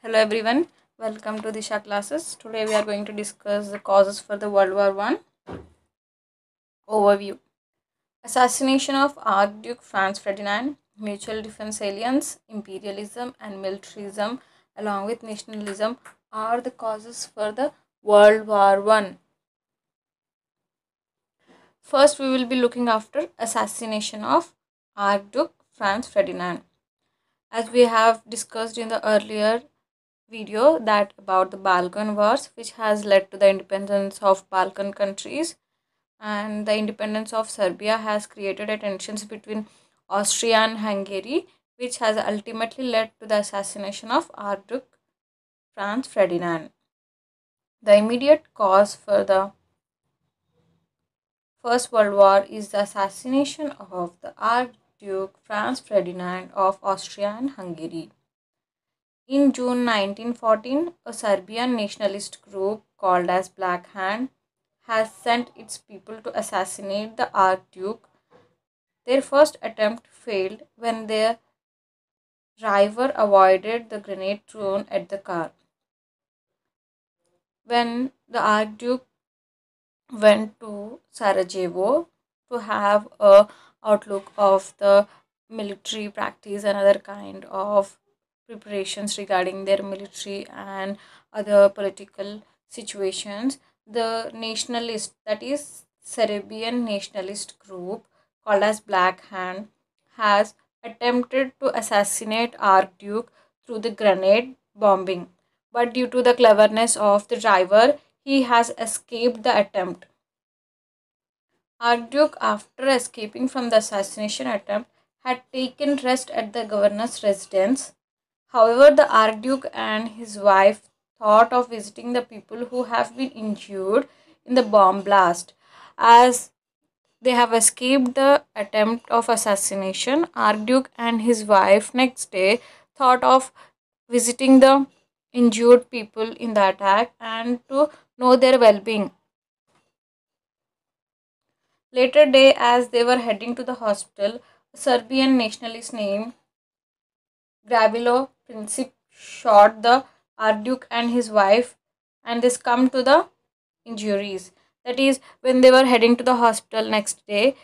Hello everyone, welcome to Disha classes. Today we are going to discuss the causes for the World War I. Overview Assassination of Archduke Franz Ferdinand, mutual defense alliance, imperialism and militarism along with nationalism are the causes for the World War I. First we will be looking after assassination of Archduke Franz Ferdinand. As we have discussed in the earlier video that about the Balkan Wars which has led to the independence of Balkan countries and the independence of Serbia has created a tensions between Austria and Hungary which has ultimately led to the assassination of Archduke Franz Ferdinand. The immediate cause for the First World War is the assassination of the Archduke Franz Ferdinand of Austria and Hungary. In June 1914, a Serbian nationalist group called as Black Hand has sent its people to assassinate the Archduke. Their first attempt failed when their driver avoided the grenade thrown at the car. When the Archduke went to Sarajevo to have a outlook of the military practice and other kind of preparations regarding their military and other political situations. The nationalist, that is Serbian nationalist group called as Black Hand, has attempted to assassinate Archduke through the grenade bombing. But due to the cleverness of the driver, he has escaped the attempt. Archduke, after escaping from the assassination attempt, had taken rest at the governor's residence However, the Archduke and his wife thought of visiting the people who have been injured in the bomb blast. As they have escaped the attempt of assassination, Archduke and his wife next day thought of visiting the injured people in the attack and to know their well-being. Later day, as they were heading to the hospital, a Serbian nationalist named Gravilo Princip shot the Archduke and his wife and this come to the injuries. That is, when they were heading to the hospital next day,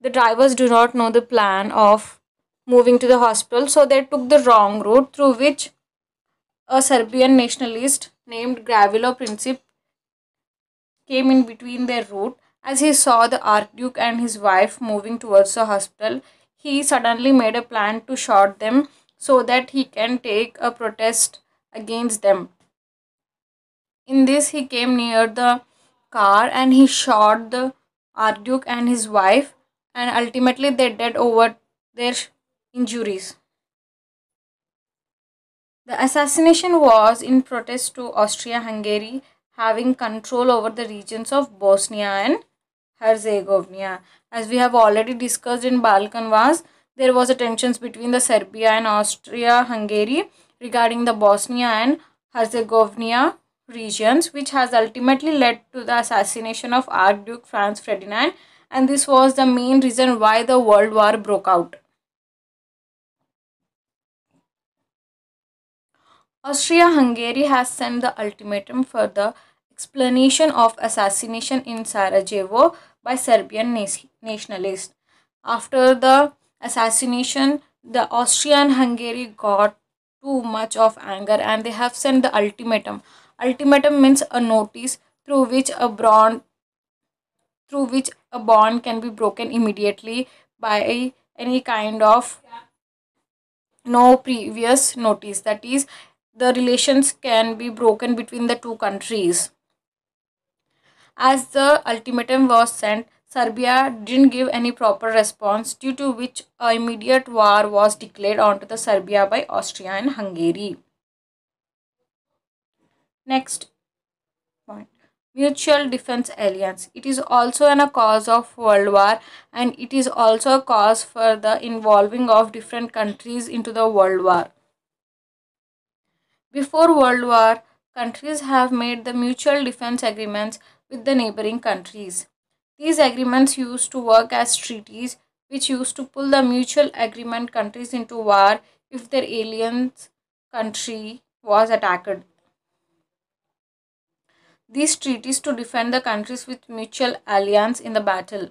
the drivers do not know the plan of moving to the hospital, so they took the wrong route through which a Serbian nationalist named Gravilo Princip came in between their route. As he saw the Archduke and his wife moving towards the hospital, he suddenly made a plan to shot them so that he can take a protest against them. In this, he came near the car and he shot the archduke and his wife, and ultimately, they died over their injuries. The assassination was in protest to Austria Hungary having control over the regions of Bosnia and Herzegovina. As we have already discussed in Balkan Wars, there was a tensions between the Serbia and Austria-Hungary regarding the Bosnia and Herzegovina regions, which has ultimately led to the assassination of Archduke Franz Ferdinand. And this was the main reason why the World War broke out. Austria-Hungary has sent the ultimatum for the explanation of assassination in Sarajevo by Serbian nationalists. After the assassination, the Austrian Hungary got too much of anger and they have sent the ultimatum. Ultimatum means a notice through which a bond through which a bond can be broken immediately by any kind of no previous notice that is the relations can be broken between the two countries as the ultimatum was sent Serbia didn't give any proper response due to which immediate war was declared onto the Serbia by Austria and Hungary. Next point. Mutual Defense Alliance. It is also an, a cause of World War and it is also a cause for the involving of different countries into the World War. Before World War, countries have made the mutual defense agreements with the neighboring countries. These agreements used to work as treaties, which used to pull the mutual agreement countries into war if their alien country was attacked. These treaties to defend the countries with mutual alliance in the battle.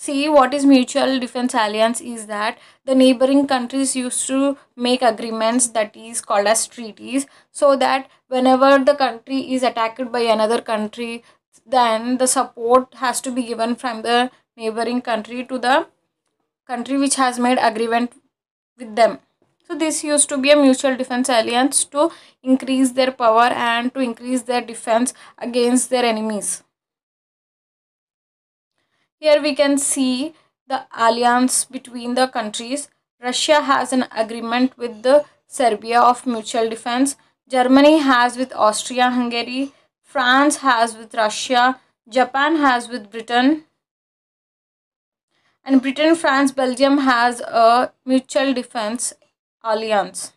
See, what is mutual defense alliance is that the neighboring countries used to make agreements that is called as treaties so that whenever the country is attacked by another country, then the support has to be given from the neighboring country to the country which has made agreement with them so this used to be a mutual defense alliance to increase their power and to increase their defense against their enemies here we can see the alliance between the countries russia has an agreement with the serbia of mutual defense germany has with austria hungary France has with Russia, Japan has with Britain. And Britain, France, Belgium has a mutual defense alliance.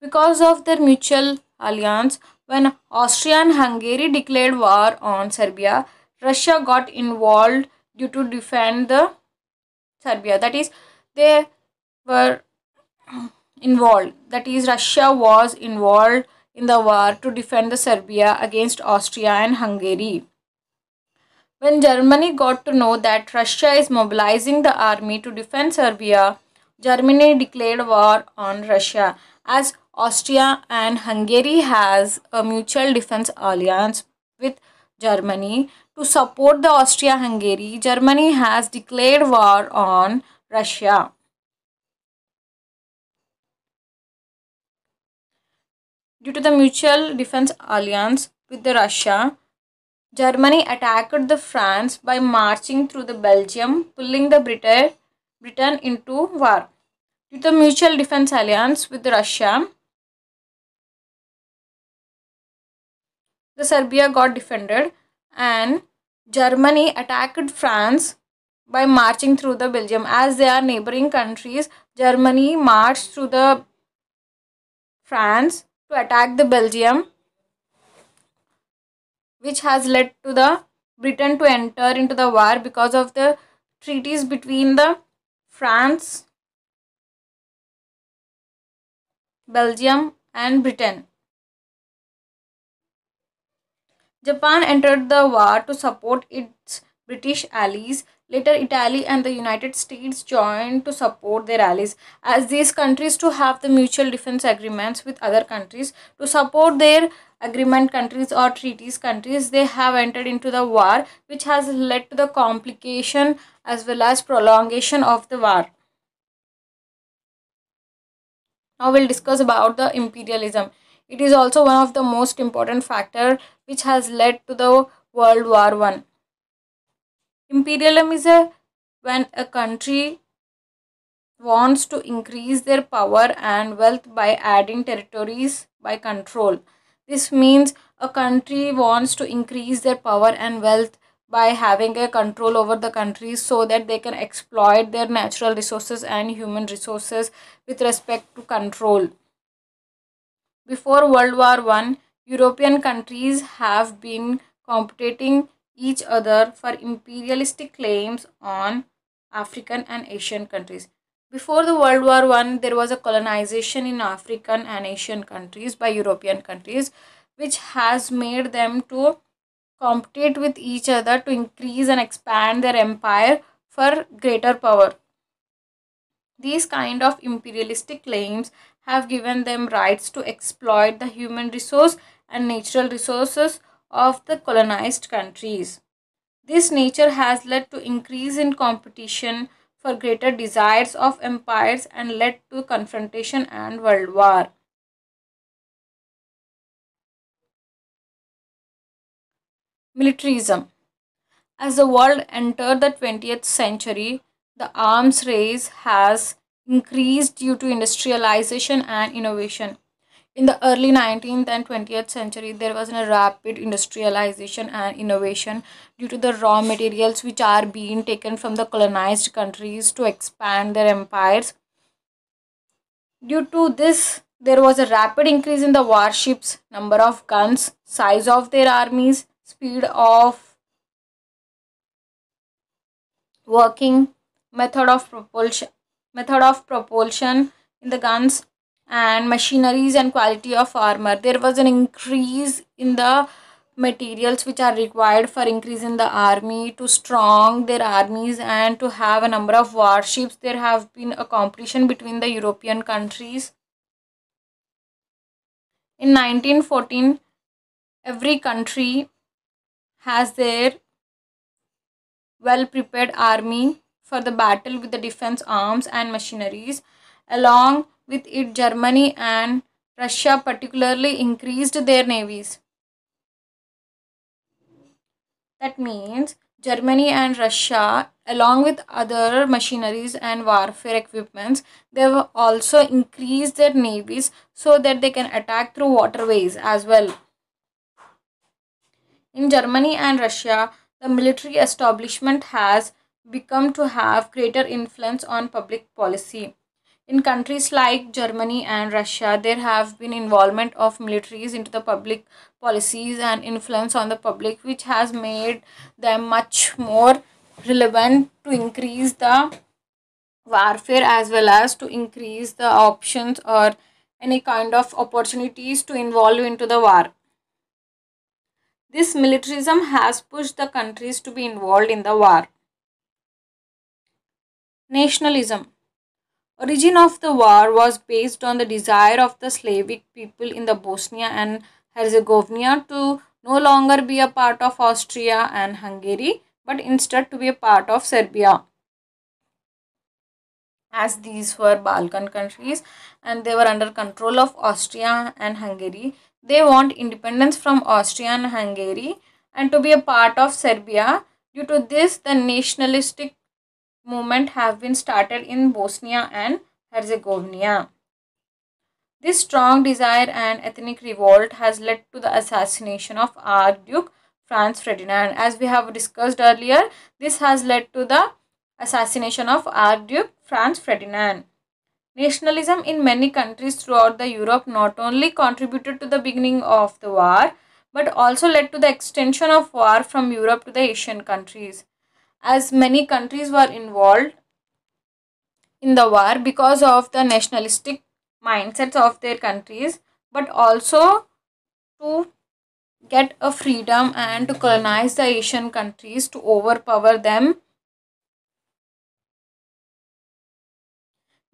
Because of their mutual alliance, when Austria and Hungary declared war on Serbia, Russia got involved due to defend the Serbia. That is, they were involved. That is, Russia was involved in the war to defend the Serbia against Austria and Hungary. When Germany got to know that Russia is mobilizing the army to defend Serbia, Germany declared war on Russia as Austria and Hungary has a mutual defense alliance with Germany. To support the Austria-Hungary, Germany has declared war on Russia. Due to the mutual defense alliance with the Russia, Germany attacked the France by marching through the Belgium, pulling the Britain, Britain into war. Due to the mutual defense alliance with Russia, the Serbia got defended and Germany attacked France by marching through the Belgium. As they are neighboring countries, Germany marched through the France to attack the Belgium which has led to the Britain to enter into the war because of the treaties between the France, Belgium and Britain. Japan entered the war to support its British allies Later, Italy and the United States joined to support their allies, as these countries to have the mutual defense agreements with other countries to support their agreement countries or treaties countries they have entered into the war which has led to the complication as well as prolongation of the war now we'll discuss about the imperialism it is also one of the most important factor which has led to the world war 1 Imperialism is a, when a country wants to increase their power and wealth by adding territories by control. This means a country wants to increase their power and wealth by having a control over the country so that they can exploit their natural resources and human resources with respect to control. Before World War I, European countries have been competing each other for imperialistic claims on African and Asian countries. Before the World War I, there was a colonization in African and Asian countries by European countries, which has made them to compete with each other to increase and expand their empire for greater power. These kind of imperialistic claims have given them rights to exploit the human resource and natural resources of the colonized countries. This nature has led to increase in competition for greater desires of empires and led to confrontation and world war. Militarism As the world entered the 20th century, the arms race has increased due to industrialization and innovation. In the early 19th and 20th century, there was a rapid industrialization and innovation due to the raw materials which are being taken from the colonized countries to expand their empires. Due to this, there was a rapid increase in the warships, number of guns, size of their armies, speed of working, method of propulsion, method of propulsion in the guns and machineries and quality of armor there was an increase in the materials which are required for increase in the army to strong their armies and to have a number of warships there have been a competition between the european countries in 1914 every country has their well prepared army for the battle with the defense arms and machineries along with it, Germany and Russia particularly increased their navies. That means Germany and Russia, along with other machineries and warfare equipments, they have also increased their navies so that they can attack through waterways as well. In Germany and Russia, the military establishment has become to have greater influence on public policy. In countries like Germany and Russia, there have been involvement of militaries into the public policies and influence on the public, which has made them much more relevant to increase the warfare as well as to increase the options or any kind of opportunities to involve into the war. This militarism has pushed the countries to be involved in the war. Nationalism Origin of the war was based on the desire of the Slavic people in the Bosnia and Herzegovina to no longer be a part of Austria and Hungary but instead to be a part of Serbia as these were Balkan countries and they were under control of Austria and Hungary. They want independence from Austria and Hungary and to be a part of Serbia. Due to this, the nationalistic movement have been started in Bosnia and Herzegovina. This strong desire and ethnic revolt has led to the assassination of Archduke Franz Ferdinand. As we have discussed earlier, this has led to the assassination of Archduke Franz Ferdinand. Nationalism in many countries throughout the Europe not only contributed to the beginning of the war, but also led to the extension of war from Europe to the Asian countries as many countries were involved in the war because of the nationalistic mindsets of their countries but also to get a freedom and to colonize the asian countries to overpower them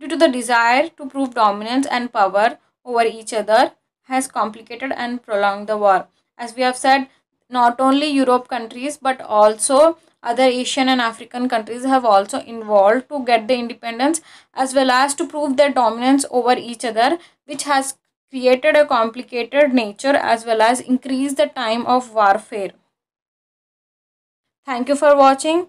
due to the desire to prove dominance and power over each other has complicated and prolonged the war as we have said not only europe countries but also other Asian and African countries have also involved to get the independence as well as to prove their dominance over each other which has created a complicated nature as well as increased the time of warfare. Thank you for watching.